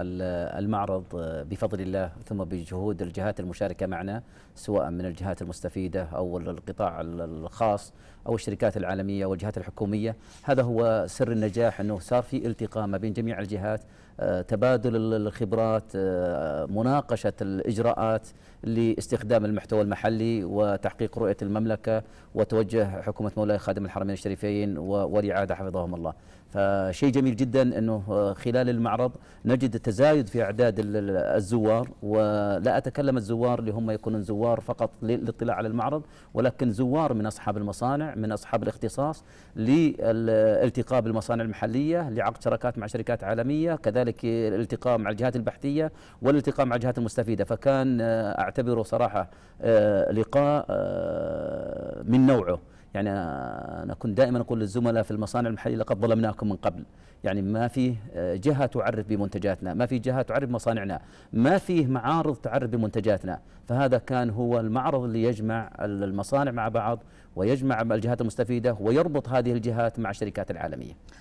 المعرض بفضل الله ثم بجهود الجهات المشاركة معنا سواء من الجهات المستفيدة أو القطاع الخاص أو الشركات العالمية والجهات الحكومية هذا هو سر النجاح أنه صار في التقاء ما بين جميع الجهات آه، تبادل الخبرات آه، مناقشة الإجراءات لاستخدام المحتوى المحلي وتحقيق رؤية المملكة وتوجه حكومة مولاي خادم الحرمين الشريفين وولي عهده حفظهم الله فشيء جميل جدا أنه آه، خلال المعرض نجد تزايد في اعداد الزوار ولا اتكلم الزوار اللي هم يكونون زوار فقط للاطلاع على المعرض ولكن زوار من اصحاب المصانع من اصحاب الاختصاص للالتقاء بالمصانع المحليه لعقد شراكات مع شركات عالميه كذلك الالتقاء مع الجهات البحثيه والالتقاء مع الجهات المستفيده فكان آه، اعتبره صراحه آه، لقاء آه، من نوعه يعني أنا كنت دائما أقول للزملاء في المصانع المحلية لقد ظلمناكم من قبل يعني ما فيه آه، جهة تعرف بمنتجاتنا ما فيه جهة تعرف بمصانعنا ما فيه معارض تعرف بمنتجاتنا فهذا كان هو المعرض اللي يجمع المصانع مع بعض ويجمع الجهات المستفيدة ويربط هذه الجهات مع الشركات العالمية